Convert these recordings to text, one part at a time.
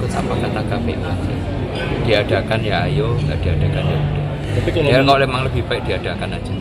ikut apa kata KPU diadakan ya ayo nggak diadakan ya udah tapi kalau ya memang lebih baik diadakan aja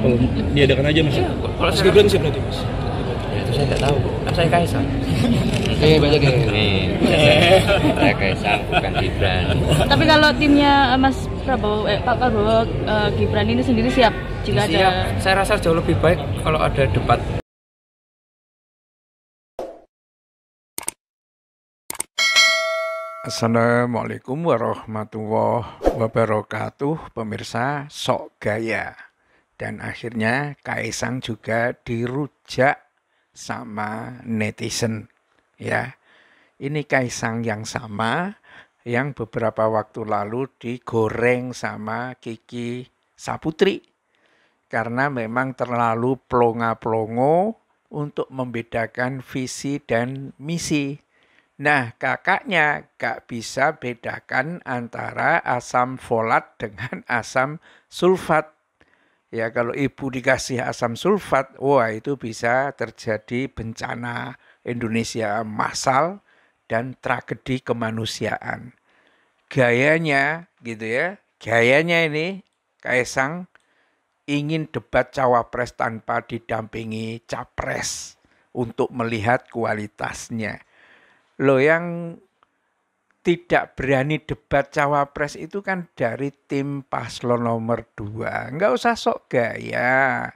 kalau diadakan aja mas ya, kalau sih bilang sih nanti mas ya itu saya nggak tahu kan saya kaisang iya, iya, saya banyak ya saya kaisang bukan Gibran tapi kalau timnya eh, Mas Prabowo eh, Pak Prabowo eh, Gibran ini sendiri siap jika siap. ada saya rasa jauh lebih baik kalau ada debat Assalamualaikum warahmatullahi wabarakatuh pemirsa sok gaya dan akhirnya Kaisang juga dirujak sama netizen ya ini Kaisang yang sama yang beberapa waktu lalu digoreng sama Kiki Saputri karena memang terlalu plonga-plongo untuk membedakan visi dan misi Nah, kakaknya gak bisa bedakan antara asam folat dengan asam sulfat. Ya, kalau ibu dikasih asam sulfat, wah itu bisa terjadi bencana Indonesia massal dan tragedi kemanusiaan. Gayanya gitu ya, gayanya ini Kaisang ingin debat cawapres tanpa didampingi capres untuk melihat kualitasnya Lo yang tidak berani debat cawapres itu kan dari tim paslon nomor dua. Nggak usah sok gaya.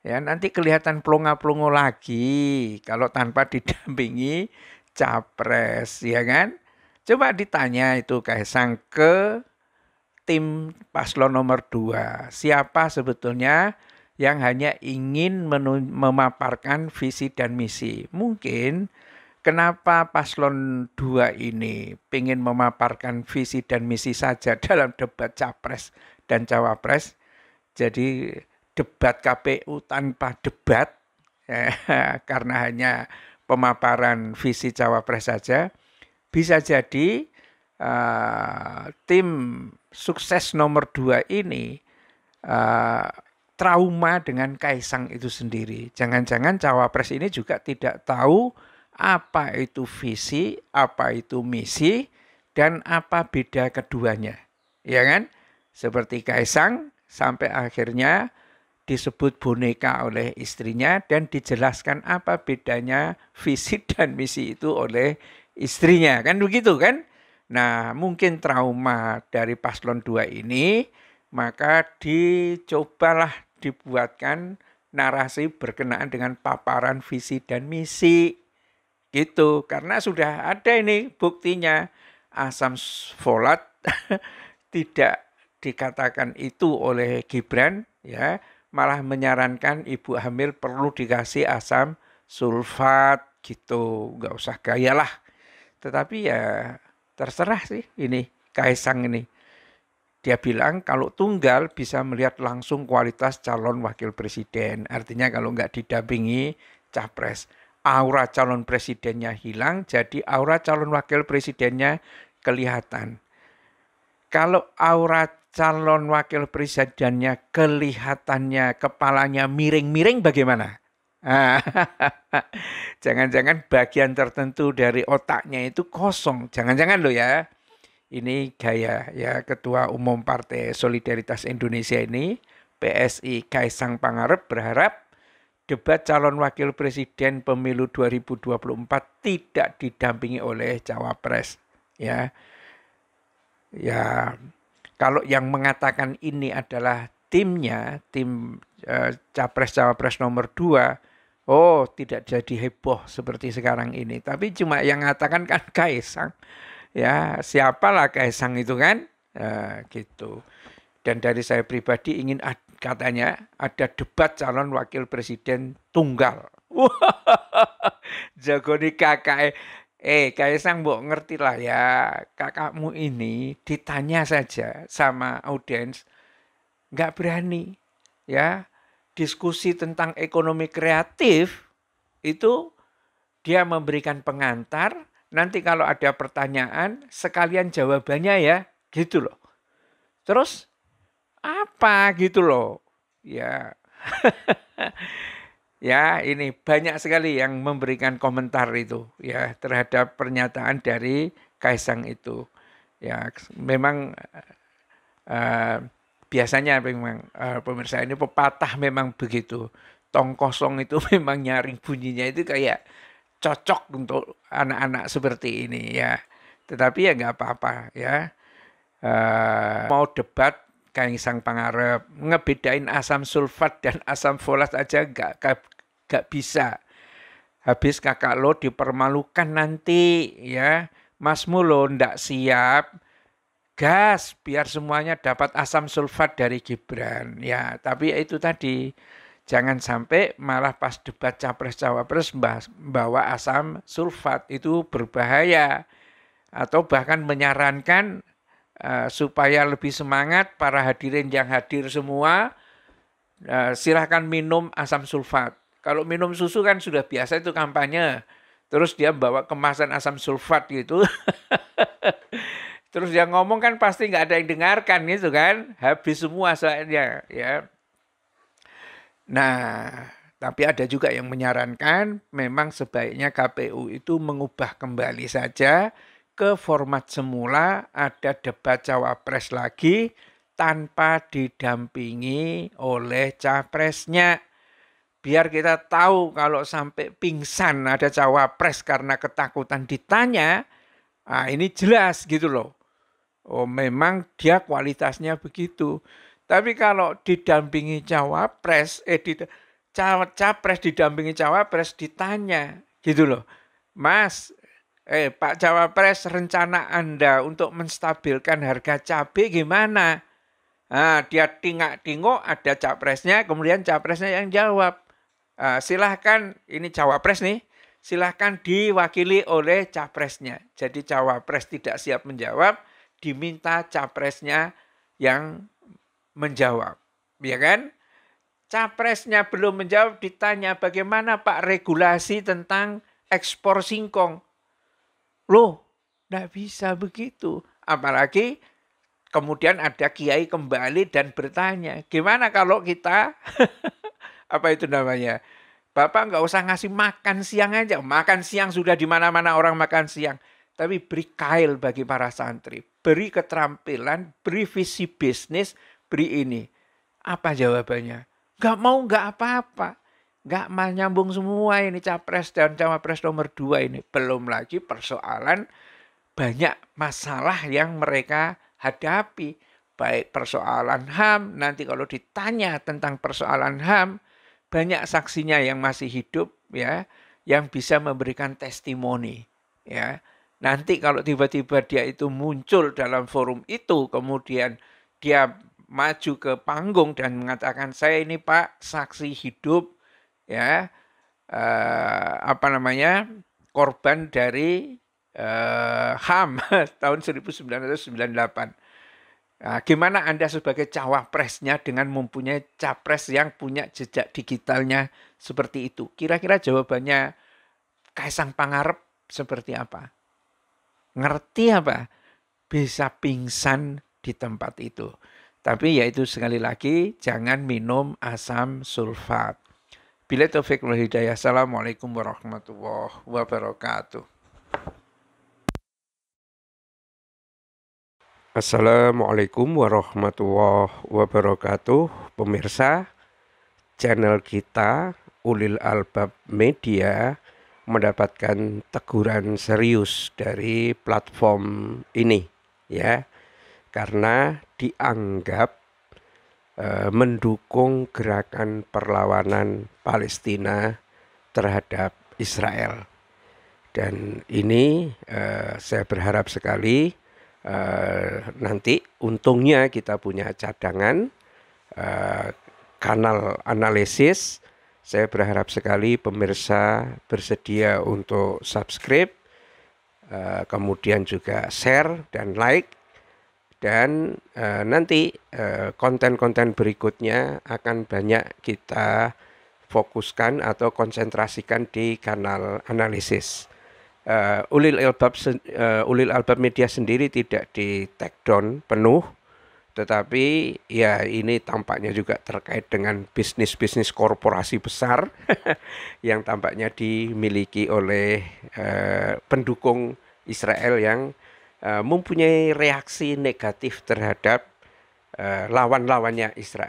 Ya nanti kelihatan pelunga pelongo lagi kalau tanpa didampingi capres, ya kan? Coba ditanya itu Kaisang ke tim paslon nomor dua. Siapa sebetulnya yang hanya ingin memaparkan visi dan misi? Mungkin Kenapa paslon 2 ini ingin memaparkan visi dan misi saja dalam debat capres dan cawapres? Jadi debat KPU tanpa debat ya, karena hanya pemaparan visi cawapres saja bisa jadi uh, tim sukses nomor dua ini uh, trauma dengan kaisang itu sendiri. Jangan-jangan cawapres ini juga tidak tahu apa itu visi, apa itu misi, dan apa beda keduanya. Ya kan? Seperti Kaisang sampai akhirnya disebut boneka oleh istrinya dan dijelaskan apa bedanya visi dan misi itu oleh istrinya. Kan begitu kan? Nah mungkin trauma dari paslon dua ini maka dicobalah dibuatkan narasi berkenaan dengan paparan visi dan misi Gitu, karena sudah ada ini buktinya asam folat tidak dikatakan itu oleh Gibran ya, malah menyarankan ibu hamil perlu dikasih asam sulfat gitu, nggak usah gaya lah. Tetapi ya terserah sih ini Kaisang ini. Dia bilang kalau tunggal bisa melihat langsung kualitas calon wakil presiden. Artinya kalau nggak didampingi capres aura calon presidennya hilang, jadi aura calon wakil presidennya kelihatan. Kalau aura calon wakil presidennya kelihatannya kepalanya miring-miring bagaimana? Ah, jangan-jangan bagian tertentu dari otaknya itu kosong. Jangan-jangan loh ya. Ini gaya ya Ketua Umum Partai Solidaritas Indonesia ini PSI Kaisang Pangarep berharap debat calon wakil presiden pemilu 2024 tidak didampingi oleh cawapres ya ya kalau yang mengatakan ini adalah timnya tim e, capres cawapres nomor dua oh tidak jadi heboh seperti sekarang ini tapi cuma yang mengatakan kan Kaisang ya siapalah Kaisang itu kan eh, gitu dan dari saya pribadi ingin ada katanya ada debat calon wakil presiden tunggal. Jagoni kakak Eh, eh Kaisang Mbok ngerti lah ya, kakakmu ini ditanya saja sama audiens, nggak berani. Ya, diskusi tentang ekonomi kreatif itu dia memberikan pengantar, nanti kalau ada pertanyaan sekalian jawabannya ya, gitu loh. Terus apa gitu loh. Ya. ya, ini banyak sekali yang memberikan komentar itu ya terhadap pernyataan dari Kaisang itu. Ya, memang uh, biasanya memang uh, pemirsa ini pepatah memang begitu. Tong kosong itu memang nyaring bunyinya itu kayak cocok untuk anak-anak seperti ini ya. Tetapi ya nggak apa-apa ya. Uh, mau debat Kang Sang Pangarep ngebedain asam sulfat dan asam folat aja gak, gak, gak bisa. Habis kakak lo dipermalukan nanti ya. Mas lo ndak siap. Gas biar semuanya dapat asam sulfat dari Gibran. Ya, tapi ya itu tadi Jangan sampai malah pas debat capres-cawapres bawa asam sulfat itu berbahaya atau bahkan menyarankan uh, supaya lebih semangat para hadirin yang hadir semua uh, silahkan minum asam sulfat. Kalau minum susu kan sudah biasa itu kampanye. Terus dia bawa kemasan asam sulfat gitu. Terus dia ngomong kan pasti nggak ada yang dengarkan gitu kan. Habis semua soalnya ya. Nah, tapi ada juga yang menyarankan memang sebaiknya KPU itu mengubah kembali saja ke format semula ada debat cawapres lagi tanpa didampingi oleh capresnya. Biar kita tahu kalau sampai pingsan ada cawapres karena ketakutan ditanya, ah ini jelas gitu loh. Oh memang dia kualitasnya begitu. Tapi kalau didampingi cawapres, eh di, capres didampingi cawapres ditanya gitu loh. Mas, eh Pak Cawapres rencana Anda untuk menstabilkan harga cabai gimana? Nah, dia tingak-tingok ada capresnya, kemudian capresnya yang jawab. Nah, silahkan, ini cawapres nih, silahkan diwakili oleh capresnya. Jadi cawapres tidak siap menjawab, diminta capresnya yang menjawab. Ya kan? Capresnya belum menjawab, ditanya bagaimana Pak regulasi tentang ekspor singkong. Loh, tidak bisa begitu. Apalagi kemudian ada kiai kembali dan bertanya, gimana kalau kita, apa itu namanya, Bapak nggak usah ngasih makan siang aja. Makan siang sudah di mana-mana orang makan siang. Tapi beri kail bagi para santri. Beri keterampilan, beri visi bisnis, beri ini. Apa jawabannya? Nggak mau nggak apa-apa. Nggak mah nyambung semua ini capres dan cawapres nomor dua ini. Belum lagi persoalan banyak masalah yang mereka hadapi. Baik persoalan HAM, nanti kalau ditanya tentang persoalan HAM, banyak saksinya yang masih hidup ya, yang bisa memberikan testimoni ya. Nanti kalau tiba-tiba dia itu muncul dalam forum itu, kemudian dia maju ke panggung dan mengatakan saya ini Pak saksi hidup ya eh, apa namanya korban dari eh, HAM tahun 1998. Nah, gimana Anda sebagai cawapresnya dengan mempunyai capres yang punya jejak digitalnya seperti itu? Kira-kira jawabannya Kaisang Pangarep seperti apa? Ngerti apa? Bisa pingsan di tempat itu. Tapi yaitu sekali lagi jangan minum asam sulfat. Bila taufik wal hidayah. Assalamualaikum warahmatullahi wabarakatuh. Assalamualaikum warahmatullahi wabarakatuh. Pemirsa, channel kita Ulil Albab Media mendapatkan teguran serius dari platform ini ya. Karena dianggap Eh, mendukung gerakan perlawanan Palestina terhadap Israel. Dan ini eh, saya berharap sekali eh, nanti untungnya kita punya cadangan kanal analisis. Saya berharap sekali pemirsa bersedia untuk subscribe, kemudian juga share dan like dan e, nanti eh, konten-konten berikutnya akan banyak kita fokuskan atau konsentrasikan di kanal analisis. E, ulil albab e, ulil albab media sendiri tidak di take down penuh, tetapi ya ini tampaknya juga terkait dengan bisnis bisnis korporasi besar yang tampaknya dimiliki oleh e, pendukung Israel yang Eh, mempunyai reaksi negatif terhadap eh, lawan-lawannya Israel.